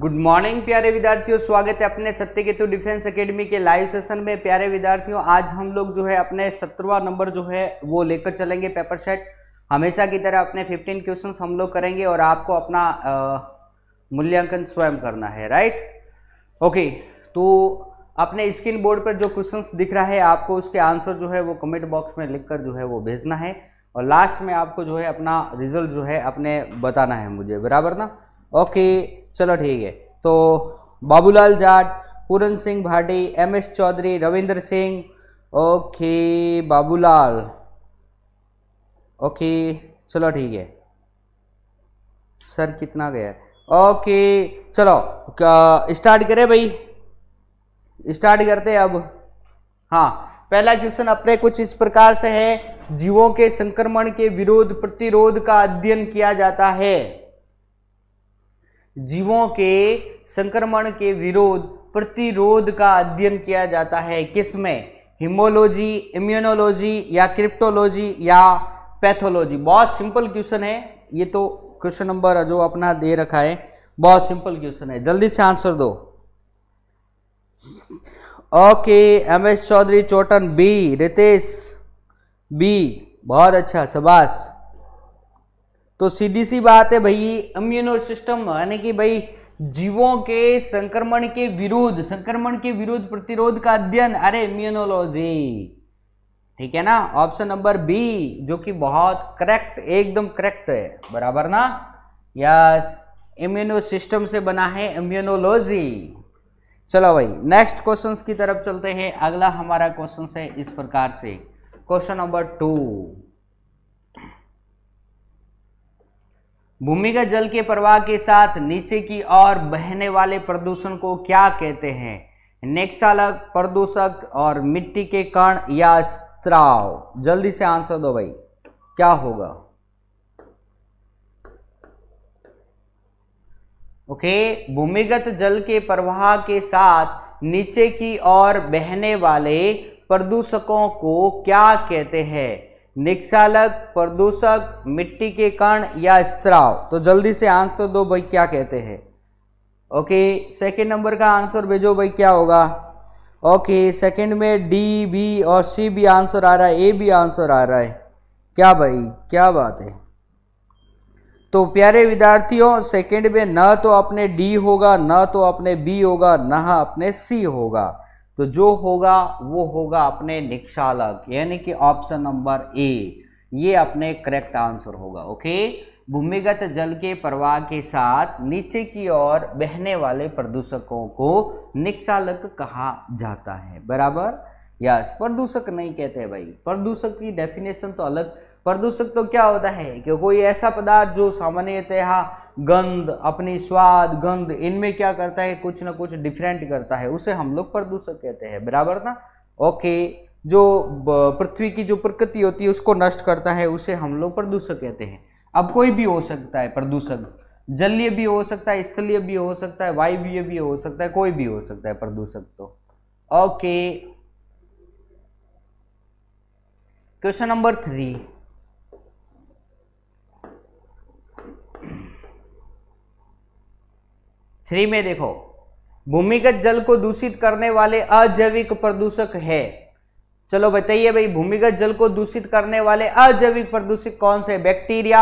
good morning प्यारे विद्यार्थियों स्वागत है अपने सत्य केतु डिफेंस एकेडमी के लाइव सेशन में प्यारे विद्यार्थियों आज हम लोग जो है अपने सत्रवा नंबर जो है वो लेकर चलेंगे पेपर सेट हमेशा की तरह अपने 15 क्वेश्चंस हम लोग करेंगे और आपको अपना मूल्यांकन स्वयं करना है राइट ओके तो अपने स्क्रीन बोर्ड पर जो क्वेश्चन दिख रहा है आपको उसके आंसर जो है वो कमेंट बॉक्स में लिख जो है वो भेजना है और लास्ट में आपको जो है अपना रिजल्ट जो है अपने बताना है मुझे बराबर ना ओके चलो ठीक है तो Babulal Jat Puran Singh Bhati M S Chaudhary Ravindra Singh okay Babulal okay चलो ठीक है सर कितना गया ओके चलो स्टार्ट करें भाई स्टार्ट करते अब हाँ पहला क्वेश्चन अपने कुछ इस प्रकार से है जीवों के संक्रमण के विरोध प्रतिरोध का अध्ययन किया जाता है जीवों के संक्रमण के विरोध प्रतिरोध का अध्ययन किया जाता है किसमें हिमोलॉजी इम्यूनोलॉजी या क्रिप्टोलॉजी या पैथोलॉजी बहुत सिंपल क्वेश्चन है ये तो क्वेश्चन नंबर जो अपना दे रखा है बहुत सिंपल क्वेश्चन है जल्दी से आंसर दो ओके एम एस चौधरी चोटन बी रितेश बी बहुत अच्छा शबाश तो सीधी सी बात है भाई इम्यूनो सिस्टम यानी कि भाई जीवों के संक्रमण के विरुद्ध संक्रमण के विरुद्ध प्रतिरोध का अध्ययन अरे इम्यूनोलॉजी ठीक है ना ऑप्शन नंबर बी जो कि बहुत करेक्ट एकदम करेक्ट है बराबर ना यस इम्यूनो सिस्टम से बना है इम्यूनोलॉजी चलो भाई नेक्स्ट क्वेश्चंस की तरफ चलते हैं अगला हमारा क्वेश्चन है इस प्रकार से क्वेश्चन नंबर टू भूमिगत जल के प्रवाह के साथ नीचे की ओर बहने वाले प्रदूषण को क्या कहते हैं नेक्सालक प्रदूषक और मिट्टी के कण या स्त्राव जल्दी से आंसर दो भाई क्या होगा ओके भूमिगत जल के प्रवाह के साथ नीचे की ओर बहने वाले प्रदूषकों को क्या कहते हैं निक्षालक प्रदूषक मिट्टी के कण या स्त्राव तो जल्दी से आंसर दो भाई क्या कहते हैं ओके सेकेंड नंबर का आंसर भेजो भाई क्या होगा ओके सेकेंड में डी बी और सी भी आंसर आ रहा है ए भी आंसर आ रहा है क्या भाई क्या बात है तो प्यारे विद्यार्थियों सेकेंड में न तो अपने डी होगा न तो अपने बी होगा न अपने सी होगा तो जो होगा वो होगा अपने निक्षालक यानी कि ऑप्शन नंबर ए ये अपने करेक्ट आंसर होगा ओके भूमिगत जल के प्रवाह के साथ नीचे की ओर बहने वाले प्रदूषकों को निक्षालक कहा जाता है बराबर यस प्रदूषक नहीं कहते भाई प्रदूषक की डेफिनेशन तो अलग प्रदूषक तो क्या होता है कि कोई ऐसा पदार्थ जो सामान्यतः गंध अपनी स्वाद गंध इनमें क्या करता है कुछ ना कुछ डिफरेंट करता है उसे हम लोग प्रदूषक कहते हैं बराबर ना ओके जो पृथ्वी की जो प्रकृति होती है उसको नष्ट करता है उसे हम लोग प्रदूषक कहते हैं अब कोई भी हो सकता है प्रदूषक जलीय भी हो सकता है स्थलीय भी हो सकता है वायुवीय भी हो सकता है कोई भी हो सकता है प्रदूषक तो okay question number three three में देखो भूमिगत जल को दूषित करने वाले अजैविक प्रदूषक है चलो बताइए भाई भूमिगत जल को दूषित करने वाले अजैविक प्रदूषक कौन से बैक्टीरिया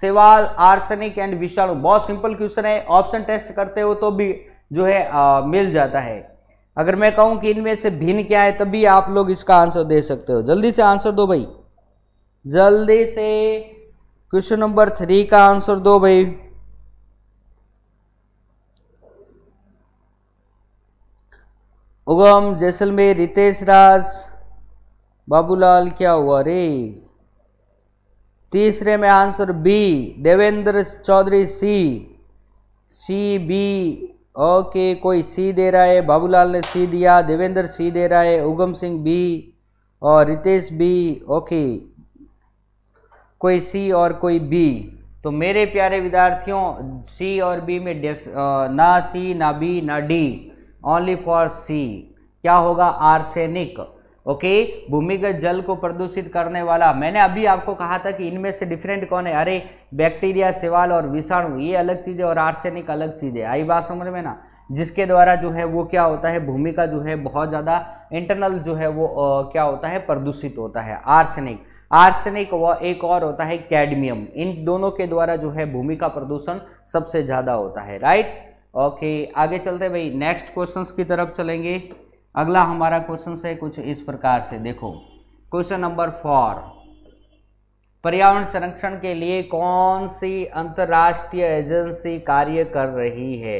सेवाल आर्सेनिक एंड विषाणु बहुत सिंपल क्वेश्चन है ऑप्शन टेस्ट करते हो तो भी जो है आ, मिल जाता है अगर मैं कहूं कि इनमें से भिन्न क्या है तभी आप लोग इसका आंसर दे सकते हो जल्दी से आंसर दो भाई जल्दी से क्वेश्चन नंबर थ्री का आंसर दो भाई उगम जैसलमेर रितेश राज बाबूलाल क्या हुआ रे तीसरे में answer B Devendra Chaudhary C C B okay कोई सी दे रहा है बाबूलाल ने सी दिया देवेंद्र सी दे रहा है उगम सिंह बी और रितेश बी ओके कोई सी और कोई बी तो मेरे प्यारे विद्यार्थियों सी और बी में डेफ ना सी ना बी ना डी ओनली फॉर सी क्या होगा आर्सेनिक ओके भूमिगत जल को प्रदूषित करने वाला मैंने अभी आपको कहा था कि इनमें से डिफरेंट कौन है अरे बैक्टीरिया सेवाल और विषाणु ये अलग चीज़ है और आर्सेनिक अलग चीज़ है आई बात समझ में ना जिसके द्वारा जो है वो क्या होता है भूमि का जो है बहुत ज़्यादा इंटरनल जो है वो आ, क्या होता है प्रदूषित होता है आर्सेनिक आर्सेनिक व एक और होता है कैडमियम इन दोनों के द्वारा जो है भूमि का प्रदूषण सबसे ज़्यादा होता है राइट ओके आगे चलते भाई नेक्स्ट क्वेश्चंस की तरफ चलेंगे अगला हमारा क्वेश्चन है कुछ इस प्रकार से देखो क्वेश्चन नंबर फोर पर्यावरण संरक्षण के लिए कौन सी अंतर्राष्ट्रीय एजेंसी कार्य कर रही है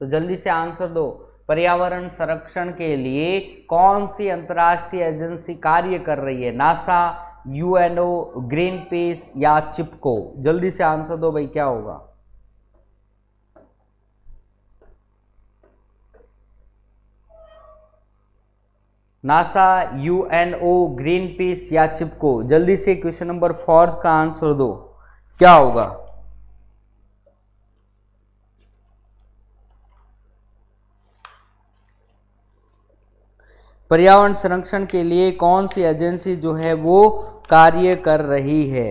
तो जल्दी से आंसर दो पर्यावरण संरक्षण के लिए कौन सी अंतर्राष्ट्रीय एजेंसी कार्य कर रही है नासा यूएनओ ग्रीन पीस या चिपको जल्दी से आंसर दो भाई क्या होगा NASA U N O Green Peace या चिपको जल्दी से क्वेश्चन नंबर फोर्थ का आंसर दो क्या होगा पर्यावरण संरक्षण के लिए कौन सी एजेंसी जो है वो कार्य कर रही है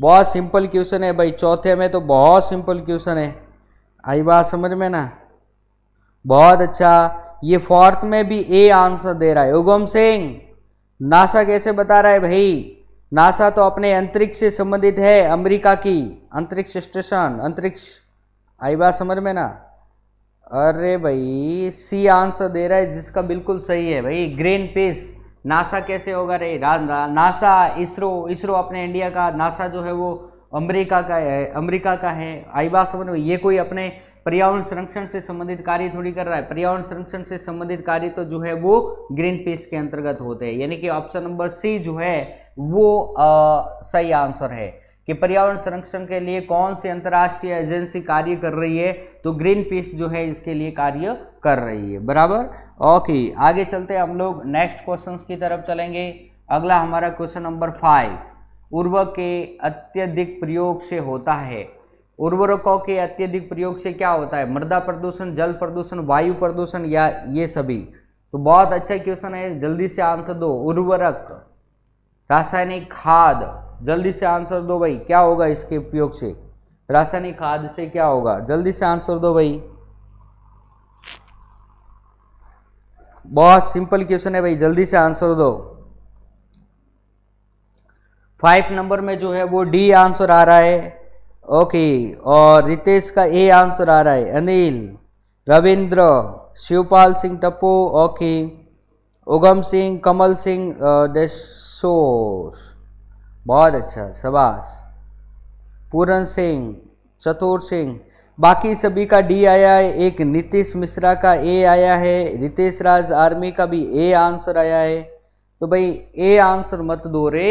बहुत सिंपल क्वेश्चन है भाई चौथे में तो बहुत सिंपल क्वेश्चन है आई बात समझ में ना बहुत अच्छा ये फोर्थ में भी ए आंसर दे रहा है उगम सिंह नासा कैसे बता रहा है भाई नासा तो अपने अंतरिक्ष से संबंधित है अमेरिका की अंतरिक्ष स्टेशन अंतरिक्ष आई बात समझ में ना अरे भाई सी आंसर दे रहा है जिसका बिल्कुल सही है भाई ग्रीन पीस नासा कैसे होगा रे नासा इसरो इसरो अपने इंडिया का नासा जो है वो अमेरिका का है अमेरिका का है आई बात समझ में ये कोई अपने पर्यावरण संरक्षण से संबंधित कार्य थोड़ी कर रहा है पर्यावरण संरक्षण से संबंधित कार्य तो जो है वो ग्रीन पीस के अंतर्गत होते हैं यानी कि ऑप्शन नंबर सी जो है वो आ, सही आंसर है कि पर्यावरण संरक्षण के लिए कौन सी अंतर्राष्ट्रीय एजेंसी कार्य कर रही है तो ग्रीन पीस जो है इसके लिए कार्य कर रही है बराबर ओके आगे चलते हम लोग नेक्स्ट क्वेश्चंस की तरफ चलेंगे अगला हमारा क्वेश्चन नंबर फाइव उर्वरक के अत्यधिक प्रयोग से होता है उर्वरकों के अत्यधिक प्रयोग से क्या होता है मृदा प्रदूषण जल प्रदूषण वायु प्रदूषण या ये सभी तो बहुत अच्छा क्वेश्चन है जल्दी से आंसर दो उर्वरक रासायनिक खाद जल्दी से आंसर दो भाई क्या होगा इसके उपयोग से रासायनिक खाद से क्या होगा जल्दी से आंसर दो भाई बहुत सिंपल क्वेश्चन है भाई जल्दी से आंसर दो फाइव नंबर में जो है वो डी आंसर आ रहा है ओके और रितेश का ए आंसर आ रहा है अनिल रविंद्र शिवपाल सिंह टप्पू ओके उगम सिंह कमल सिंह डेसो बहुत अच्छा शबाश पूरन सिंह चतुर सिंह बाकी सभी का डी आया है एक नीतीश मिश्रा का ए आया है रितेश राज आर्मी का भी ए आंसर आया है तो भाई ए आंसर मत दो रे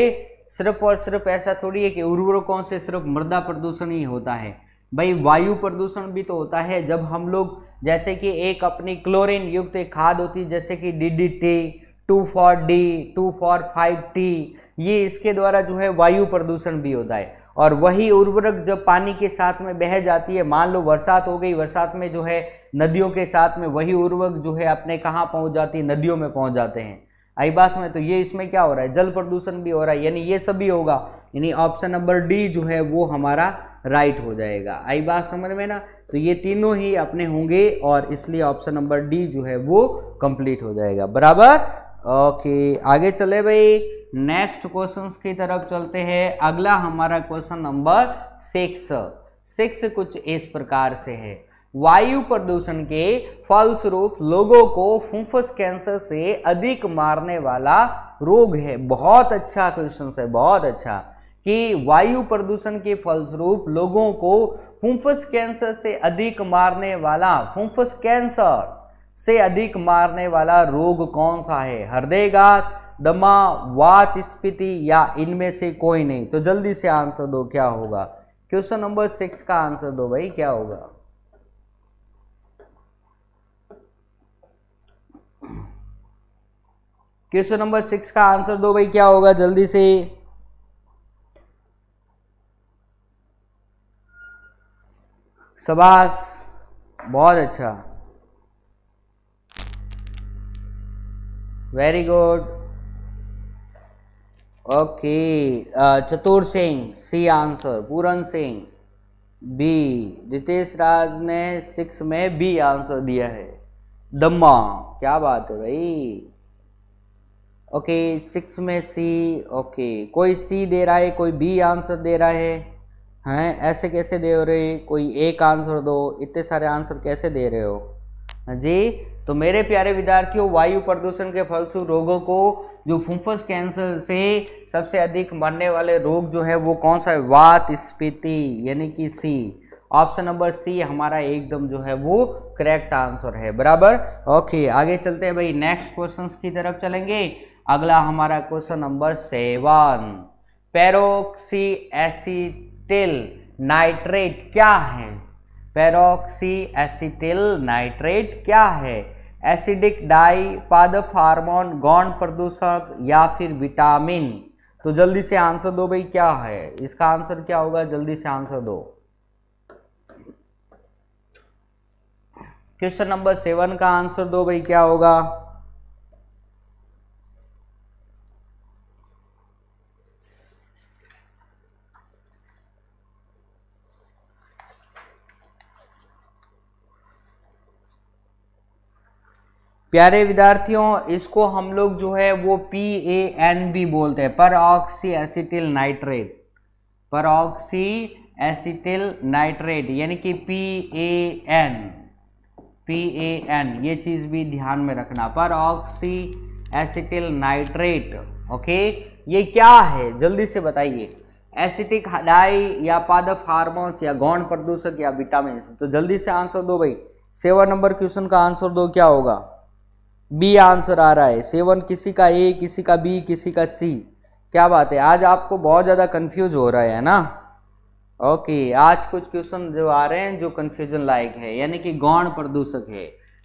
सिर्फ और सिर्फ ऐसा थोड़ी है कि उर्वरकों से सिर्फ मृदा प्रदूषण ही होता है भाई वायु प्रदूषण भी तो होता है जब हम लोग जैसे कि एक अपनी क्लोरीन युक्त एक खाद होती है जैसे कि D D T two four D two four five T ये इसके द्वारा जो है वायु प्रदूषण भी होता है और वही उर्वरक जब पानी के साथ में बह जाती है मान लो बरसात हो गई बरसात में जो है नदियों के साथ में वही उर्वरक जो है अपने कहाँ पहुँच जाती है नदियों में पहुँच जाते हैं आईबास में तो ये इसमें क्या हो रहा है जल प्रदूषण भी हो रहा है यानी ये सभी होगा यानी ऑप्शन नंबर डी जो है वो हमारा राइट हो जाएगा आई बात समझ में ना तो ये तीनों ही अपने होंगे और इसलिए ऑप्शन नंबर डी जो है वो कंप्लीट हो जाएगा बराबर ओके आगे चले भाई नेक्स्ट क्वेश्चंस की तरफ चलते हैं अगला हमारा क्वेश्चन नंबर सिक्स सिक्स कुछ इस प्रकार से है वायु प्रदूषण के फलस्वरूप लोगों को फुफस कैंसर से अधिक मारने वाला रोग है बहुत अच्छा क्वेश्चन है बहुत अच्छा कि वायु प्रदूषण के फलस्वरूप लोगों को फुफस कैंसर से अधिक मारने वाला फुफस कैंसर से अधिक मारने वाला रोग कौन सा है हृदयघात दमा वात स्पीति या इनमें से कोई नहीं तो जल्दी से आंसर दो क्या होगा क्वेश्चन नंबर सिक्स का आंसर दो भाई क्या होगा क्वेश्चन नंबर सिक्स का आंसर दो भाई क्या होगा जल्दी से सबास बहुत अच्छा very good okay Chatur Singh C answer Puran Singh B Ritesh Raj ने सिक्स में बी आंसर दिया है दम्मा क्या बात है भाई ओके सिक्स में सी ओके कोई सी दे रहा है कोई बी आंसर दे रहा है हैं ऐसे कैसे दे रहे कोई एक आंसर दो इतने सारे आंसर कैसे दे रहे हो हाँ जी तो मेरे प्यारे विद्यार्थियों वायु प्रदूषण के फलस्वरूप रोगों को जो फुंफस कैंसर से सबसे अधिक मरने वाले रोग जो है वो कौन सा है वात स्पीति यानी कि सी ऑप्शन नंबर सी हमारा एकदम जो है वो करेक्ट आंसर है बराबर ओके आगे चलते हैं भाई नेक्स्ट क्वेश्चंस की तरफ चलेंगे अगला हमारा question number seven peroxy acetyl nitrate क्या है पेरोक्सी एसिटिल नाइट्रेट क्या है एसिडिक डाई पाद हार्मोन गौण प्रदूषक या फिर विटामिन तो जल्दी से आंसर दो भाई क्या है इसका आंसर क्या होगा जल्दी से आंसर दो क्वेश्चन नंबर सेवन का आंसर दो भाई क्या होगा प्यारे विद्यार्थियों इसको हम लोग जो है वो पी ए एन बी बोलते हैं peroxy acetyl nitrate peroxy acetyl nitrate यानी कि P A N P A N ये चीज़ भी ध्यान में रखना पर ऑक्सी एसिटिल नाइट्रेट ओके ये क्या है जल्दी से बताइए एसिटिक डाई या पादप हार्मोन्स या गौण प्रदूषक या विटामिन तो जल्दी से आंसर दो भाई सेवा नंबर क्वेश्चन का आंसर दो क्या होगा बी आंसर आ रहा है सेवन किसी का ए किसी का बी किसी का सी क्या बात है आज आपको बहुत ज़्यादा कंफ्यूज हो रहा है ना ओके आज कुछ क्वेश्चन जो आ रहे हैं जो कंफ्यूजन लायक है यानी कि गौण प्रदूषक है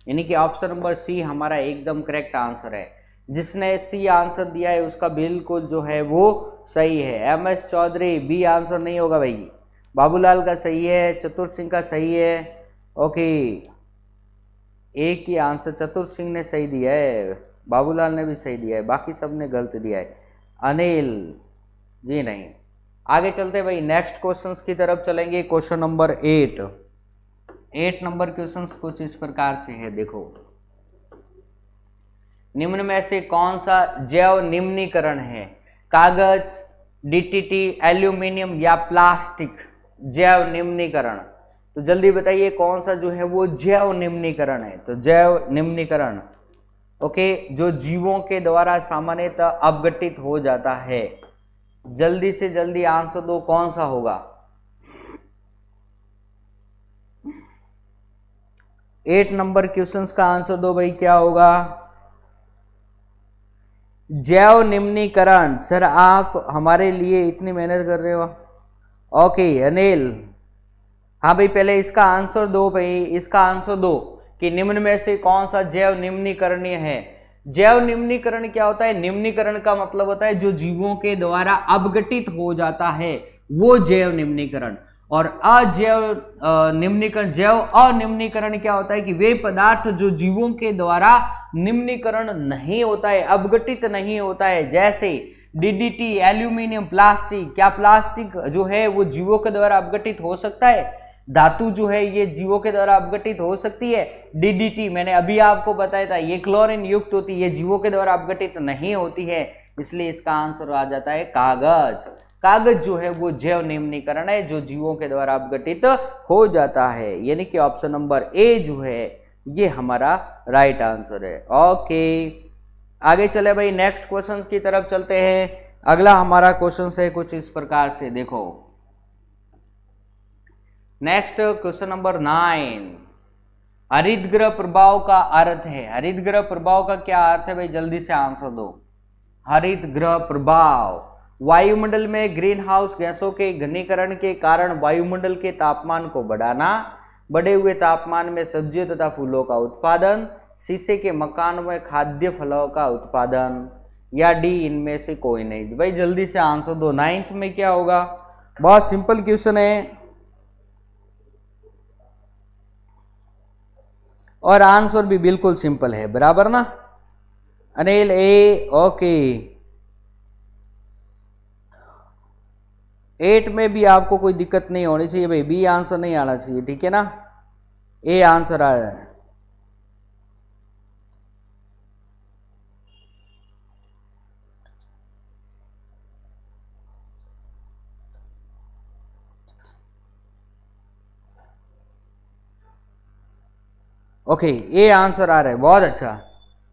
यानी कि ऑप्शन नंबर सी हमारा एकदम करेक्ट आंसर है जिसने सी आंसर दिया है उसका बिल्कुल जो है वो सही है M S Chaudhary B answer नहीं होगा भाई बाबूलाल का सही है चतुर सिंह का सही है ओके एक ही आंसर चतुर सिंह ने सही दिया है बाबूलाल ने भी सही दिया है बाकी सब ने गलत दिया है अनिल जी नहीं आगे चलते भाई नेक्स्ट क्वेश्चंस की तरफ चलेंगे question number eight eight number questions कुछ इस प्रकार से है देखो निम्न में से कौन सा जैव निम्नीकरण है कागज डीटीटी एल्यूमिनियम या प्लास्टिक जैव निम्नीकरण तो जल्दी बताइए कौन सा जो है वो जैव निम्नीकरण है तो जैव निम्नीकरण ओके जो जीवों के द्वारा सामान्यतः अवघटित हो जाता है जल्दी से जल्दी आंसर दो कौन सा होगा एट नंबर क्वेश्चन का आंसर दो भाई क्या होगा जैव निम्नीकरण सर आप हमारे लिए इतनी मेहनत कर रहे हो ओके अनिल हाँ भाई पहले इसका आंसर दो भाई इसका आंसर दो कि निम्न में से कौन सा जैव निम्नीकरणीय है जैव निम्नीकरण क्या होता है निम्नीकरण का मतलब होता है जो जीवों के द्वारा अवगटित हो जाता है वो जैव निम्नीकरण और अजैव निम्नीकरण जैव अनिम्नीकरण क्या होता है कि वे पदार्थ जो जीवों के द्वारा निम्नीकरण नहीं होता है अवगटित नहीं होता है जैसे डीडीटी एल्यूमिनियम प्लास्टिक क्या प्लास्टिक जो है वो जीवों के द्वारा अवगटित हो सकता है धातु जो है ये जीवों के द्वारा अपघटित हो सकती है डीडीटी मैंने अभी आपको बताया था ये क्लोरिन युक्त होती है ये जीवों के द्वारा अपघटित नहीं होती है इसलिए इसका आंसर आ जाता है कागज कागज जो है वो जैव निम्नीकरण है जो जीवों के द्वारा अपघटित हो जाता है यानी कि ऑप्शन नंबर ए जो है ये हमारा राइट आंसर है ओके आगे चले भाई नेक्स्ट क्वेश्चन की तरफ चलते हैं अगला हमारा क्वेश्चन है कुछ इस प्रकार से देखो नेक्स्ट क्वेश्चन नंबर नाइन हरित ग्रह प्रभाव का अर्थ है ग्रह प्रभाव का क्या अर्थ है भाई जल्दी से आंसर दो हरित ग्रह प्रभाव वायुमंडल में ग्रीन हाउस गैसों के घनीकरण के कारण वायुमंडल के तापमान को बढ़ाना बढ़े हुए तापमान में सब्जियों तथा फूलों का उत्पादन शीशे के मकान में खाद्य फलों का उत्पादन या डी इनमें से कोई नहीं भाई जल्दी से आंसर दो नाइन्थ में क्या होगा बहुत सिंपल क्वेश्चन है और आंसर भी बिल्कुल सिंपल है बराबर ना अनिल ए ओके एट में भी आपको कोई दिक्कत नहीं होनी चाहिए भाई बी आंसर नहीं आना चाहिए ठीक है ना ए आंसर आ रहा है ओके ए आंसर आ रहा है बहुत अच्छा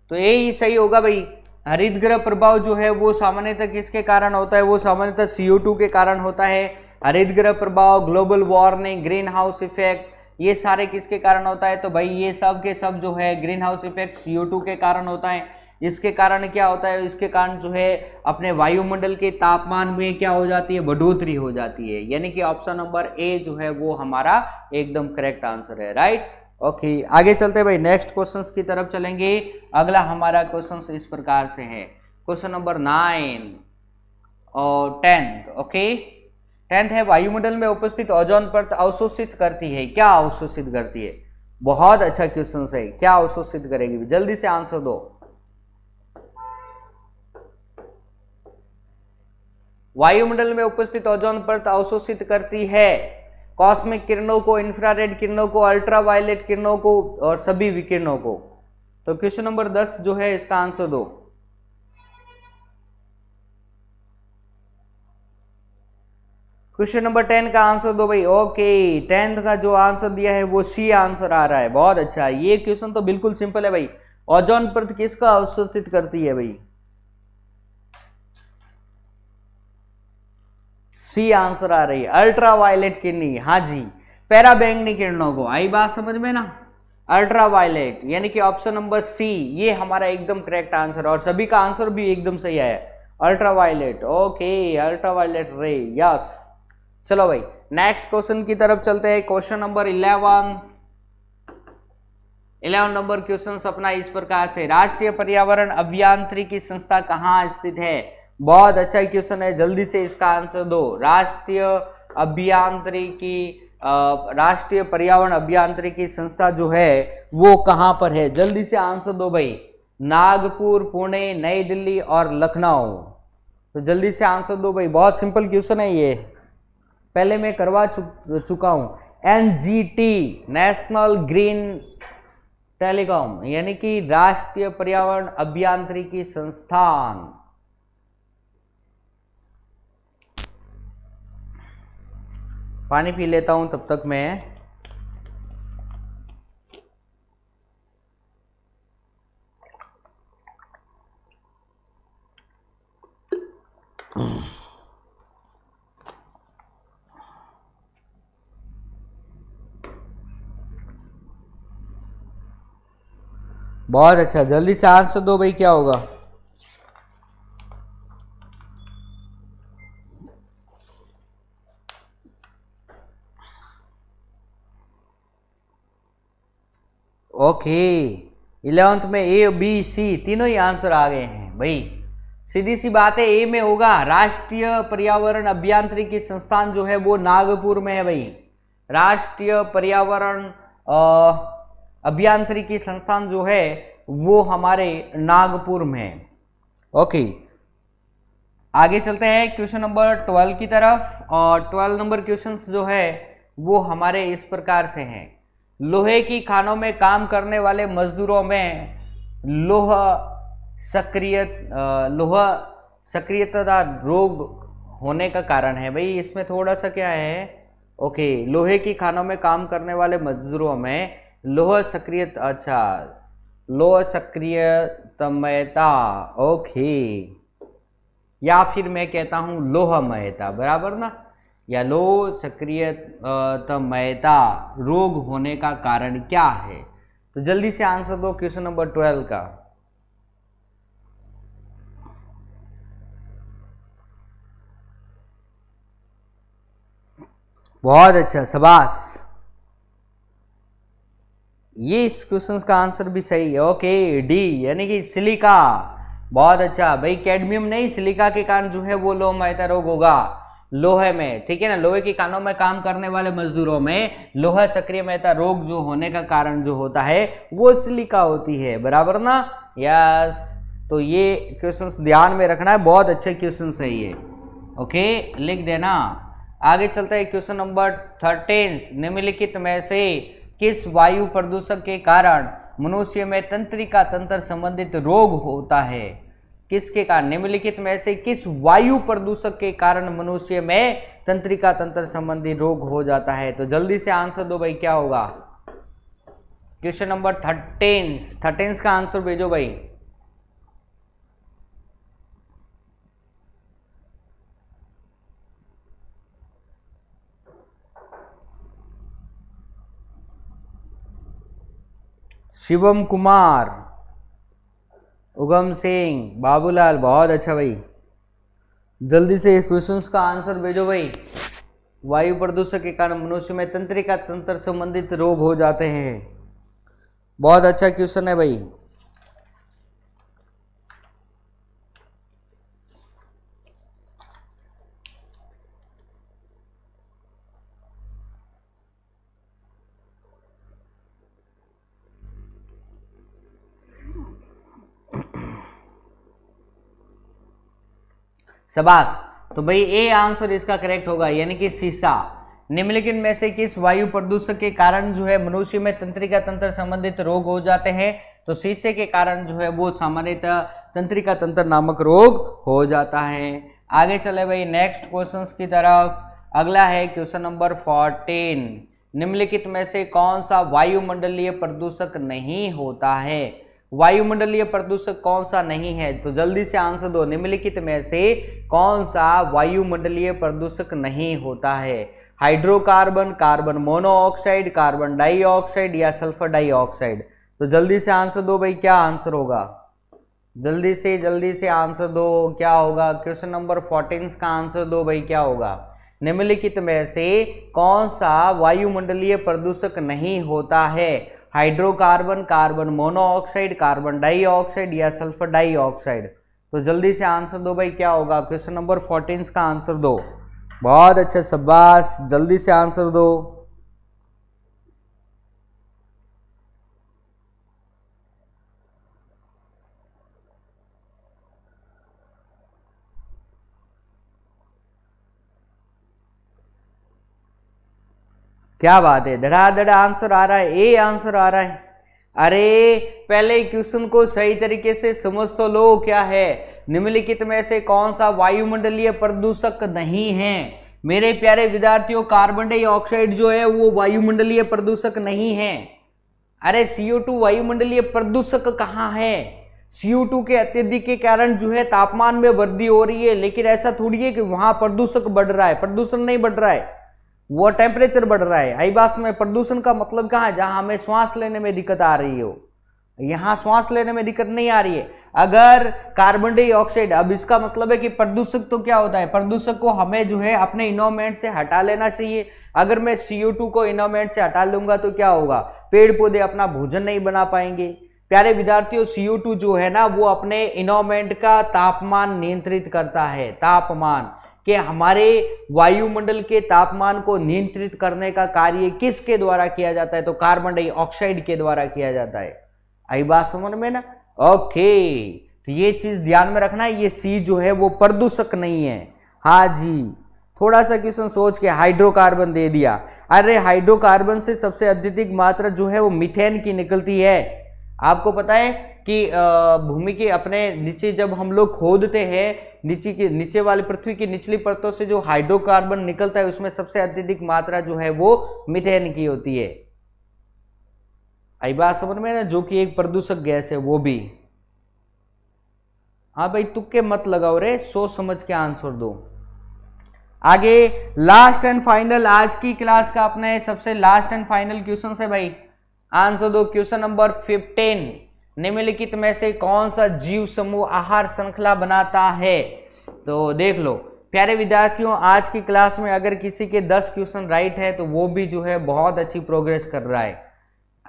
तो ए ही सही होगा भाई हरित ग्रह प्रभाव जो है वो सामान्यतः किसके कारण होता है वो सामान्यतः सीओ के कारण होता है हरित ग्रह प्रभाव global warming green house effect ये सारे किसके कारण होता है तो भाई ये सब के सब जो है ग्रीन हाउस इफेक्ट सीओ के कारण होता है इसके कारण क्या होता है इसके कारण जो है अपने वायुमंडल के तापमान में क्या हो जाती है बढ़ोतरी हो जाती है यानी कि ऑप्शन नंबर ए जो है वो हमारा एकदम करेक्ट आंसर है राइट ओके आगे चलते भाई नेक्स्ट क्वेश्चन की तरफ चलेंगे अगला हमारा क्वेश्चन इस प्रकार से है क्वेश्चन नंबर नाइन और टेंथ ओके टेंथ है वायुमंडल में उपस्थित ओजोन परत अवशोषित करती है क्या अवशोषित करती है बहुत अच्छा क्वेश्चन है क्या अवशोषित करेगी जल्दी से आंसर दो वायुमंडल में उपस्थित ओजोन परत अवशोषित करती है कॉस्मिक किरणों को इंफ्रारेड किरणों को अल्ट्रावायलेट किरणों को और सभी विकिरणों को तो क्वेश्चन नंबर दस जो है इसका आंसर दो क्वेश्चन नंबर टेन का आंसर दो भाई ओके टेंथ का जो आंसर दिया है वो सी आंसर आ रहा है बहुत अच्छा ये क्वेश्चन तो बिल्कुल सिंपल है भाई ओजोन परत किसका अवशोषित करती है भाई सी आंसर आ रही है अल्ट्रा वायलेट किडनी हाँ जी पैराबैंगनी किरणों को आई बात समझ में ना अल्ट्रा वायलेट यानी कि ऑप्शन नंबर सी ये हमारा एकदम करेक्ट आंसर और सभी का आंसर भी एकदम सही आया ultra violet okay ultra violet ray yes चलो भाई नेक्स्ट क्वेश्चन की तरफ चलते हैं question number eleven eleven number question अपना इस प्रकार से राष्ट्रीय पर्यावरण अभियांत्रिकी संस्था कहाँ स्थित है बहुत अच्छा क्वेश्चन है जल्दी से इसका आंसर दो राष्ट्रीय अभियांत्रिकी राष्ट्रीय पर्यावरण अभियांत्रिकी संस्था जो है वो कहाँ पर है जल्दी से आंसर दो भाई नागपुर पुणे नई दिल्ली और लखनऊ तो जल्दी से आंसर दो भाई बहुत सिंपल क्वेश्चन है ये पहले मैं करवा चुक, चुका हूँ एन नेशनल ग्रीन टेलीकॉम यानी कि राष्ट्रीय पर्यावरण अभियांत्रिकी संस्थान पानी पी लेता हूँ तब तक मैं बहुत अच्छा जल्दी से आंसर दो भाई क्या होगा ओके इलेवंथ में ए बी सी तीनों ही आंसर आ गए हैं भाई सीधी सी बात है ए में होगा राष्ट्रीय पर्यावरण अभियांत्रिकी संस्थान जो है वो नागपुर में है भाई राष्ट्रीय पर्यावरण अभियांत्रिकी संस्थान जो है वो हमारे नागपुर में है ओके आगे चलते हैं क्वेश्चन नंबर ट्वेल्व की तरफ और ट्वेल्व नंबर क्वेश्चन जो है वो हमारे इस प्रकार से हैं लोहे की खानों में काम करने वाले मजदूरों में लोह सक्रिय लोह सक्रियता रोग होने का कारण है भाई इसमें थोड़ा सा क्या है ओके लोहे की खानों में काम करने वाले मजदूरों में लोह सक्रिय अच्छा लोह सक्रियतमयता ओके या फिर मैं कहता हूँ लोहमयता बराबर ना या लो सक्रियतमयता रोग होने का कारण क्या है तो जल्दी से आंसर दो क्वेश्चन नंबर ट्वेल्व का बहुत अच्छा शबाश ये इस क्वेश्चन का आंसर भी सही है ओके डी यानी कि सिलिका बहुत अच्छा भाई कैडमियम नहीं सिलिका के कारण जो है वो लोमयता रोग होगा लोहे में ठीक है ना लोहे की कानों में काम करने वाले मजदूरों में लोहा सक्रिय मेहता रोग जो होने का कारण जो होता है वो सिलिका होती है बराबर ना यस तो ये क्वेश्चंस ध्यान में रखना है बहुत अच्छे क्वेश्चंस है ये ओके लिख देना आगे चलता है क्वेश्चन नंबर थर्टीन निम्नलिखित में से किस वायु प्रदूषक के कारण मनुष्य में तंत्रिका तंत्र संबंधित रोग होता है किसके कारण निम्नलिखित में से किस वायु प्रदूषक के कारण मनुष्य में तंत्रिका तंत्र संबंधी रोग हो जाता है तो जल्दी से आंसर दो भाई क्या होगा क्वेश्चन नंबर थर्टेन्स थर्टेन्स का आंसर भेजो भाई शिवम कुमार उगम सिंह बाबूलाल बहुत अच्छा भाई जल्दी से क्वेश्चंस का आंसर भेजो भाई वायु प्रदूषण के कारण मनुष्य में तंत्रिका तंत्र संबंधित रोग हो जाते हैं बहुत अच्छा क्वेश्चन है भाई शबाश तो भाई ए आंसर इसका करेक्ट होगा यानी कि शीशा निम्नलिखित में से किस वायु प्रदूषण के कारण जो है मनुष्य में तंत्रिका तंत्र संबंधित रोग हो जाते हैं तो शीशे के कारण जो है वो सामान्यतः तंत्रिका तंत्र नामक रोग हो जाता है आगे चले भाई नेक्स्ट क्वेश्चन की तरफ अगला है क्वेश्चन नंबर फोर्टीन निम्नलिखित में से कौन सा वायुमंडलीय प्रदूषक नहीं होता है वायुमंडलीय प्रदूषक कौन सा नहीं है तो जल्दी से आंसर दो निम्नलिखित में से कौन सा वायुमंडलीय प्रदूषक नहीं होता है hydrocarbon carbon monoxide carbon dioxide या सल्फर डाइऑक्साइड तो जल्दी से आंसर दो भाई क्या आंसर होगा जल्दी से जल्दी से आंसर दो क्या होगा क्वेश्चन नंबर फोर्टीन का आंसर दो भाई क्या होगा निम्नलिखित में से कौन सा वायुमंडलीय प्रदूषक नहीं होता है hydrocarbon carbon monoxide carbon dioxide या सल्फर डाइऑक्साइड तो जल्दी से आंसर दो भाई क्या होगा क्वेश्चन नंबर फोर्टीन का आंसर दो बहुत अच्छा शब्बास जल्दी से आंसर दो क्या बात है धड़ाधड़ आंसर आ रहा है ए आंसर आ रहा है अरे पहले क्वेश्चन को सही तरीके से समझ तो लो क्या है निम्नलिखित में से कौन सा वायुमंडलीय प्रदूषक नहीं है मेरे प्यारे विद्यार्थियों कार्बन डाइऑक्साइड जो है वो वायुमंडलीय प्रदूषक नहीं है अरे सीओ टू वायुमंडलीय प्रदूषक कहाँ है सीओ टू के अत्यधिक के कारण जो है तापमान में वृद्धि हो रही है लेकिन ऐसा थोड़ी है कि वहां प्रदूषक बढ़ रहा है प्रदूषण नहीं बढ़ रहा है वो टेम्परेचर बढ़ रहा है आईबास में प्रदूषण का मतलब कहाँ है जहाँ हमें श्वास लेने में दिक्कत आ रही हो यहाँ श्वास लेने में दिक्कत नहीं आ रही है अगर कार्बन डाइऑक्साइड अब इसका मतलब है कि प्रदूषक तो क्या होता है प्रदूषक को हमें जो है अपने इनोमेंट से हटा लेना चाहिए अगर मैं टू को इनोमेंट से हटा लूंगा तो क्या होगा पेड़ पौधे अपना भोजन नहीं बना पाएंगे प्यारे विद्यार्थियों टू जो है ना वो अपने इनोमेंट का तापमान नियंत्रित करता है तापमान कि हमारे वायुमंडल के तापमान को नियंत्रित करने का कार्य किसके द्वारा किया जाता है तो कार्बन डाइऑक्साइड के द्वारा किया जाता है आई बात समझ में ना ओके तो ये चीज ध्यान में रखना ये सी जो है वो प्रदूषक नहीं है हा जी थोड़ा सा क्वेश्चन सोच के हाइड्रोकार्बन दे दिया अरे हाइड्रोकार्बन से सबसे अत्यधिक मात्रा जो है वो मिथेन की निकलती है आपको पता है कि भूमि के अपने नीचे जब हम लोग खोदते हैं नीचे के नीचे वाले पृथ्वी की निचली परतों से जो हाइड्रोकार्बन निकलता है उसमें सबसे अत्यधिक मात्रा जो है वो मिथेन की होती है आई बात समझ में ना जो कि एक प्रदूषक गैस है वो भी हाँ भाई तुक्के मत लगाओ रे सोच समझ के आंसर दो आगे लास्ट एंड फाइनल आज की क्लास का अपने सबसे लास्ट एंड फाइनल क्वेश्चन है भाई आंसर दो क्वेश्चन नंबर फिफ्टीन निम्नलिखित में से कौन सा जीव समूह आहार श्रृंखला बनाता है तो देख लो प्यारे विद्यार्थियों आज की क्लास में अगर किसी के 10 क्वेश्चन राइट है तो वो भी जो है बहुत अच्छी प्रोग्रेस कर रहा है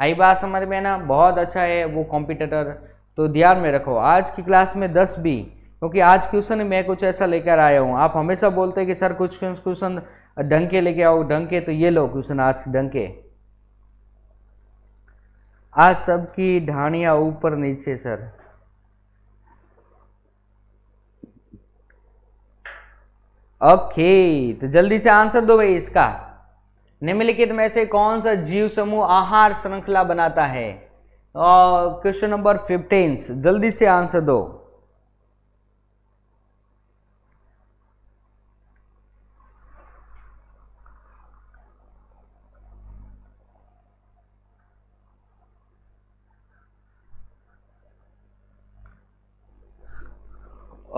आई बात समझ में ना बहुत अच्छा है वो कॉम्पिटिटर तो ध्यान में रखो आज की क्लास में दस भी क्योंकि आज क्वेश्चन मैं कुछ ऐसा लेकर आया हूँ आप हमेशा बोलते हैं कि सर कुछ क्वेश्चन ढंग के लेके आओ ढंग के तो ये लो क्वेश्चन आज ढंग के आ सबकी ढाणिया ऊपर नीचे सर ओके तो जल्दी से आंसर दो भाई इसका निम्नलिखित में से कौन सा जीव समूह आहार श्रृंखला बनाता है क्वेश्चन नंबर फिफ्टीन जल्दी से आंसर दो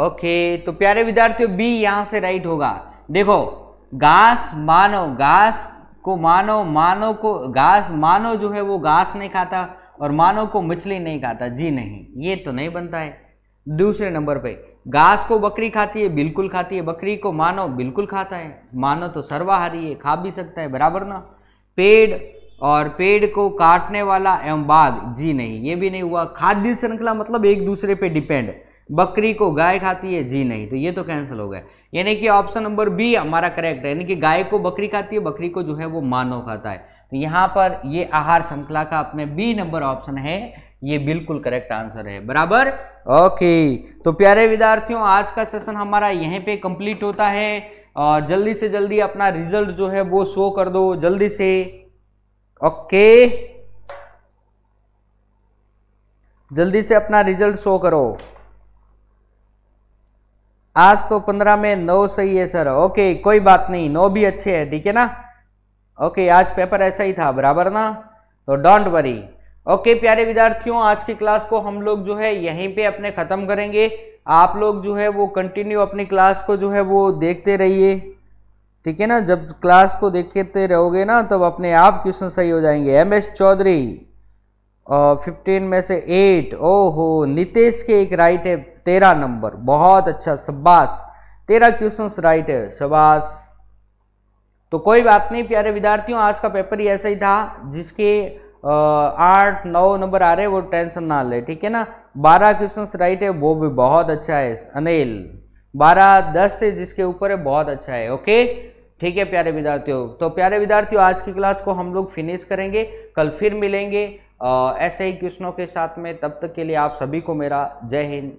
ओके तो प्यारे विद्यार्थियों बी यहाँ से राइट होगा देखो घास मानो घास को मानो मानो को घास मानो जो है वो घास नहीं खाता और मानो को मछली नहीं खाता जी नहीं ये तो नहीं बनता है दूसरे नंबर पे घास को बकरी खाती है बिल्कुल खाती है बकरी को मानो बिल्कुल खाता है मानो तो सर्वाहारी है खा भी सकता है बराबर ना पेड़ और पेड़ को काटने वाला एवं बाघ जी नहीं ये भी नहीं हुआ खाद्य श्रृंखला मतलब एक दूसरे पे डिपेंड बकरी को गाय खाती है जी नहीं तो ये तो कैंसिल हो गया यानी कि ऑप्शन नंबर बी हमारा करेक्ट है यानी कि गाय को बकरी खाती है बकरी को जो है वो मानव खाता है तो यहाँ पर ये आहार श्रृंखला का अपने बी नंबर ऑप्शन है ये बिल्कुल करेक्ट आंसर है बराबर ओके तो प्यारे विद्यार्थियों आज का सेशन हमारा यहीं पे कंप्लीट होता है और जल्दी से जल्दी अपना रिजल्ट जो है वो शो कर दो जल्दी से ओके जल्दी से अपना रिजल्ट शो करो आज तो पंद्रह में नौ सही है सर ओके कोई बात नहीं नौ भी अच्छे है ठीक है ना ओके आज पेपर ऐसा ही था बराबर ना तो डोंट वरी ओके प्यारे विद्यार्थियों आज की क्लास को हम लोग जो है यहीं पे अपने ख़त्म करेंगे आप लोग जो है वो कंटिन्यू अपनी क्लास को जो है वो देखते रहिए ठीक है ना जब क्लास को देखते रहोगे ना तब अपने आप क्वेश्चन सही हो जाएंगे एम एस चौधरी फिफ्टीन में से एट ओहो नितेश के एक राइट है तेरह नंबर बहुत अच्छा शब्बास तेरह क्वेश्चंस राइट है शब्बास तो कोई बात नहीं प्यारे विद्यार्थियों आज का पेपर ही ऐसा ही था जिसके आठ नौ नंबर आ रहे वो टेंशन ना ले ठीक है ना बारह क्वेश्चन राइट है वो भी बहुत अच्छा है अनिल बारह दस से जिसके ऊपर है बहुत अच्छा है ओके ठीक है प्यारे विद्यार्थियों तो प्यारे विद्यार्थियों आज की क्लास को हम लोग फिनिश करेंगे कल फिर मिलेंगे ऐसे ही क्वेश्चनों के साथ में तब तक के लिए आप सभी को मेरा जय हिंद